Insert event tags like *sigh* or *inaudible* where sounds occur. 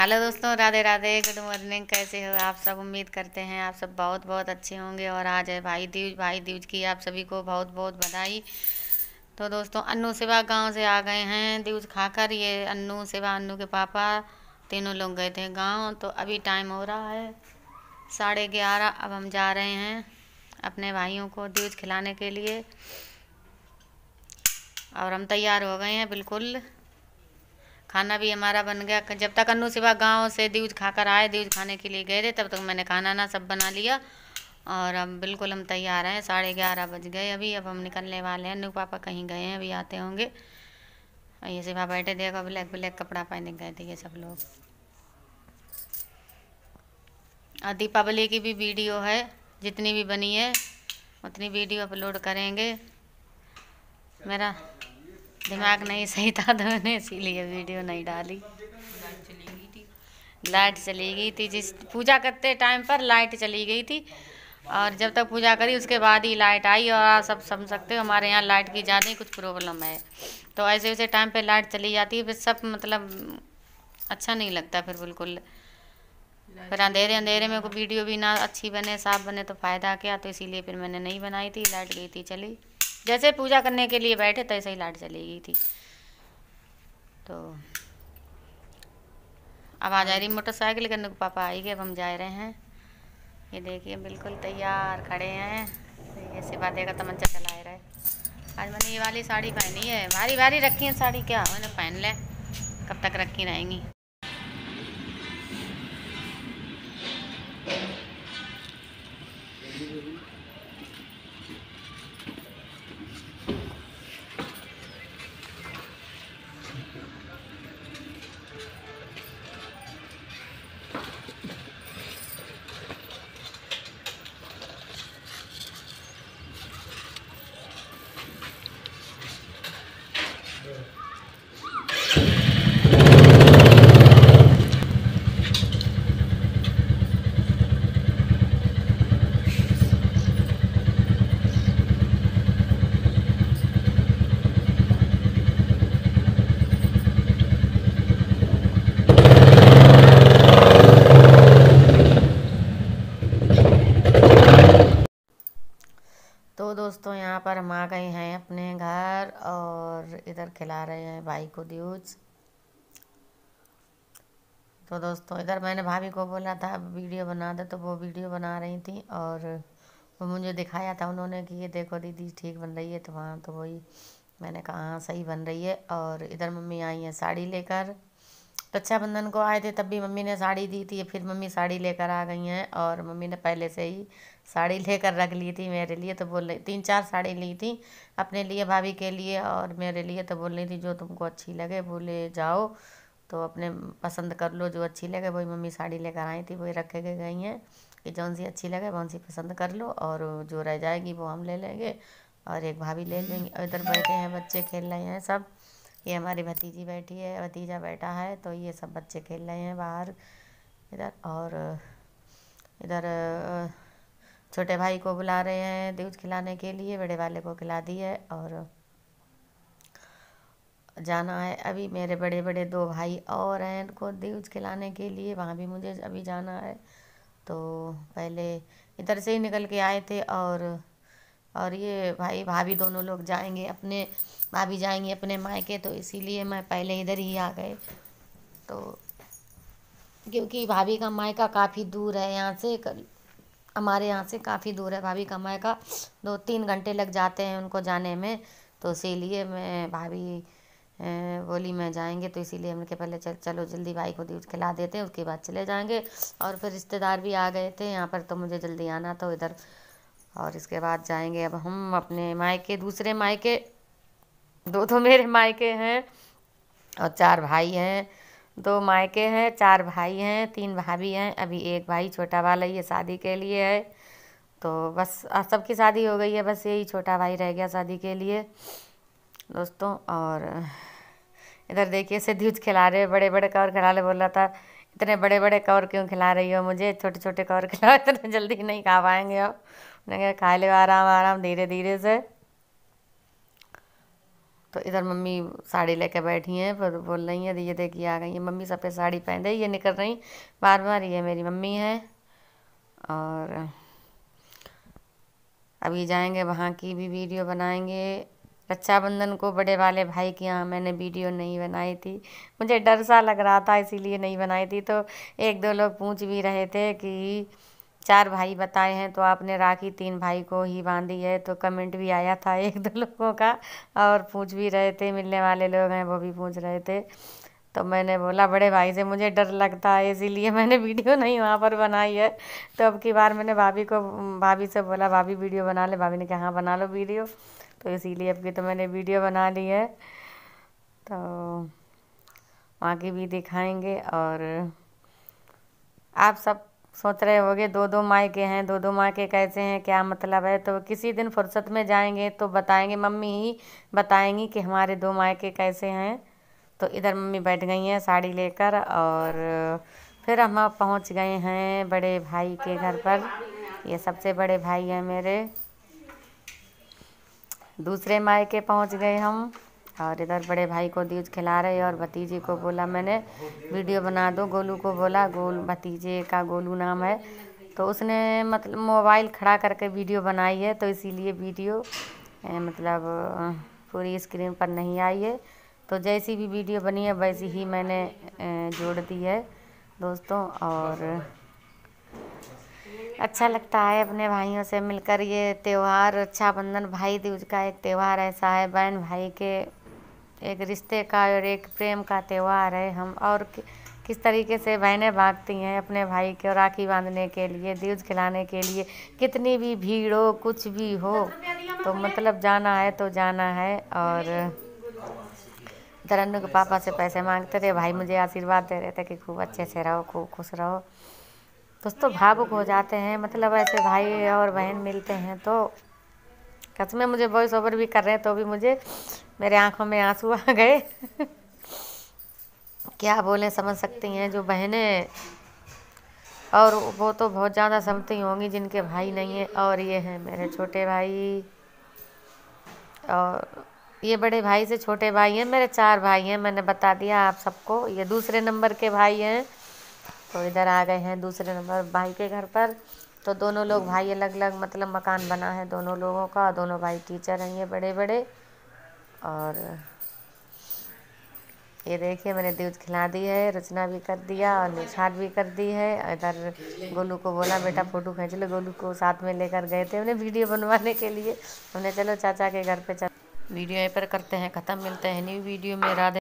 Hello दोस्तों Radhe Radhe good morning कैसे हो आप सब उम्मीद करते हैं आप सब बहुत बहुत अच्छे होंगे और आज है भाई दीज भाई दीज की आप सभी को बहुत बहुत बधाई तो दोस्तों अन्नू सेवा गांव से आ गए हैं दीज खाकर ये अन्नू सेवा अन्नू के पापा तीनों लोग गए थे गांव तो अभी टाइम हो रहा है साढ़े ग्यारह अब हम जा रहे हैं अपने भाइयों को दीज खिलाने के लिए और हम तैयार हो गए हैं बिल्कुल खाना भी हमारा बन गया जब तक अनु सिवा गांव से दूध खाकर आए दीज खाने के लिए गए थे तब तक मैंने खाना ना सब बना लिया और अब बिल्कुल हम तैयार हैं साढ़े ग्यारह बज गए अभी अब हम निकलने वाले हैं अनु पापा कहीं गए हैं अभी आते होंगे और ये सिवा बैठे देखो ब्लैक ब्लैक कपड़ा पहने गए थे ये सब लोग और दीपावली की भी वीडियो है जितनी भी बनी है उतनी वीडियो अपलोड करेंगे मेरा दिमाग नहीं सही था तो मैंने इसीलिए वीडियो नहीं डाली लाइट चली गई थी जिस पूजा करते टाइम पर लाइट चली गई थी और जब तक पूजा करी उसके बाद ही लाइट आई और आप सब समझ सकते हो हमारे यहाँ लाइट की ज़्यादा ही कुछ प्रॉब्लम है तो ऐसे वैसे टाइम पे लाइट चली जाती है फिर सब मतलब अच्छा नहीं लगता फिर बिल्कुल फिर अंधेरे अंधेरे में कोई वीडियो भी ना अच्छी बने साफ बने तो फ़ायदा क्या तो इसीलिए फिर मैंने नहीं बनाई थी लाइट गई थी चली जैसे पूजा करने के लिए बैठे तैसे ही लाइट चली गई थी तो अब आ जा रही मोटरसाइकिल के को पापा आई गए अब हम जा रहे हैं ये देखिए बिल्कुल तैयार खड़े हैं ये सिवा देगा तमंचा चलाए रहे आज मैंने ये वाली साड़ी पहनी है भारी भारी रखी है साड़ी क्या मैंने पहन लें कब तक रखी रहेंगी यहाँ पर हम आ गए हैं अपने घर और इधर खिला रहे हैं भाई को दूज तो दोस्तों इधर मैंने भाभी को बोला था वीडियो बना दो तो वो वीडियो बना रही थी और वो मुझे दिखाया था उन्होंने कि ये देखो दीदी ठीक बन रही है तो वहाँ तो वही मैंने कहा हाँ सही बन रही है और इधर मम्मी आई हैं साड़ी लेकर रक्षाबंधन को आए थे तब भी मम्मी ने साड़ी दी थी फिर मम्मी साड़ी लेकर आ गई हैं और मम्मी ने पहले से ही साड़ी लेकर रख ली थी मेरे लिए तो बोल रही तीन चार साड़ी ली थी अपने लिए भाभी के लिए और मेरे लिए तो बोल रही थी जो तुमको अच्छी लगे वो ले जाओ तो अपने पसंद कर लो जो अच्छी लगे वही मम्मी साड़ी लेकर आई थी वही रखे के गई हैं कि जौन सी अच्छी लगे वौन सी पसंद कर लो और जो रह जाएगी वो हम ले लेंगे और एक भाभी ले लेंगे इधर बैठे हैं बच्चे खेल रहे हैं सब ये हमारी भतीजी बैठी है भतीजा बैठा है तो ये सब बच्चे खेल रहे हैं बाहर इधर और इधर छोटे भाई को बुला रहे हैं दूध खिलाने के लिए बड़े वाले को खिला दी है और जाना है अभी मेरे बड़े बड़े दो भाई और हैं इनको दूध खिलाने के लिए वहाँ भी मुझे अभी जाना है तो पहले इधर से ही निकल के आए थे और और ये भाई भाभी दोनों लोग जाएंगे अपने भाभी जाएंगे अपने मायके तो इसीलिए मैं पहले इधर ही आ गए तो क्योंकि भाभी का मायका काफ़ी दूर है यहाँ से हमारे यहाँ से काफ़ी दूर है भाभी का मायका दो तीन घंटे लग जाते हैं उनको जाने में तो इसीलिए मैं भाभी बोली मैं जाएंगे तो इसीलिए हमने पहले चल चलो जल्दी भाई को दूध खिला देते हैं उसके बाद चले जाएंगे और फिर रिश्तेदार भी आ गए थे यहाँ पर तो मुझे जल्दी आना तो इधर और इसके बाद जाएंगे अब हम अपने मायके दूसरे मायके दो तो मेरे मायके हैं और चार भाई हैं दो मायके हैं चार भाई हैं तीन भाभी हैं अभी एक भाई छोटा वाला ये शादी के लिए है तो बस सबकी शादी हो गई है बस यही छोटा भाई रह गया शादी के लिए दोस्तों और इधर देखिए सिद्धूज खिला रहे बड़े बड़े कवर खिला रहे बोल रहा था इतने बड़े बड़े कवर क्यों खिला रही हो मुझे छोटे छोटे कवर खिलाओ इतने जल्दी नहीं खा पाएंगे आप मैंने कहा खा ले आराम आराम धीरे धीरे से तो इधर मम्मी साड़ी लेके बैठी हैं फिर बोल रही हैं ये देखिए आ गई है मम्मी सफ़ेद साड़ी पहन दे ये निकल रही बार बार ये मेरी मम्मी है और अभी जाएंगे वहाँ की भी वीडियो बनाएंगे रक्षाबंधन को बड़े वाले भाई के यहाँ मैंने वीडियो नहीं बनाई थी मुझे डर सा लग रहा था इसीलिए नहीं बनाई थी तो एक दो लोग पूछ भी रहे थे कि चार भाई बताए हैं तो आपने राखी तीन भाई को ही बांधी है तो कमेंट भी आया था एक दो लोगों का और पूछ भी रहे थे मिलने वाले लोग हैं वो भी पूछ रहे थे तो मैंने बोला बड़े भाई से मुझे डर लगता है इसीलिए मैंने वीडियो नहीं वहाँ पर बनाई है तो अब की बार मैंने भाभी को भाभी से बोला भाभी वीडियो बना ले भाभी ने कहा हाँ बना लो वीडियो तो इसीलिए अब की तो मैंने वीडियो बना ली है तो वहाँ की भी दिखाएंगे और आप सब सोच रहे होंगे दो दो मायके के हैं दो दो माई के कैसे हैं क्या मतलब है तो किसी दिन फुर्सत में जाएंगे तो बताएंगे मम्मी ही बताएंगी कि हमारे दो मायके के कैसे हैं तो इधर मम्मी बैठ गई हैं साड़ी लेकर और फिर हम पहुंच गए हैं बड़े भाई के घर पर ये सबसे बड़े भाई हैं मेरे दूसरे मायके के पहुँच गए हम और इधर बड़े भाई को दूध खिला रहे और भतीजे को बोला मैंने वीडियो बना दो गोलू को बोला गोल भतीजे का गोलू नाम है तो उसने मतलब मोबाइल खड़ा करके वीडियो बनाई है तो इसीलिए वीडियो मतलब पूरी स्क्रीन पर नहीं आई है तो जैसी भी वीडियो बनी है वैसी ही मैंने जोड़ दी है दोस्तों और अच्छा लगता है अपने भाइयों से मिलकर ये त्यौहार रक्षाबंधन अच्छा भाई दूज का एक त्यौहार ऐसा है बहन भाई के एक रिश्ते का और एक प्रेम का त्यौहार है हम और किस तरीके से बहनें भागती हैं अपने भाई के और राखी बांधने के लिए दीज खिलाने के लिए कितनी भी भीड़ हो कुछ भी हो तो मतलब जाना है तो जाना है और तरन्नू के पापा से पैसे मांगते थे भाई मुझे आशीर्वाद दे रहे थे कि खूब अच्छे से रहो खूब खुश रहो दोस्तों भावुक हो जाते हैं मतलब ऐसे भाई और बहन मिलते हैं तो कसम में मुझे वॉइस ओवर भी कर रहे हैं तो भी मुझे मेरे आंखों में आंसू आ गए *laughs* क्या बोलें समझ सकती हैं जो बहनें और वो तो बहुत ज़्यादा समझती होंगी जिनके भाई नहीं हैं और ये हैं मेरे छोटे भाई और ये बड़े भाई से छोटे भाई हैं मेरे चार भाई हैं मैंने बता दिया आप सबको ये दूसरे नंबर के भाई हैं तो इधर आ गए हैं दूसरे नंबर भाई के घर पर तो दोनों लोग हम्म। भाई अलग अलग मतलब मकान बना है दोनों लोगों का दोनों भाई टीचर हैं ये बड़े बड़े और ये देखिए मैंने दूध खिला दी है रचना भी कर दिया और निछाट भी कर दी है इधर गोलू को बोला बेटा फ़ोटो खींच लो गोलू को साथ में लेकर गए थे हमने वीडियो बनवाने के लिए हमने चलो चाचा के घर पे चल वीडियो यहीं पर करते हैं ख़त्म मिलते हैं न्यू वीडियो में राधे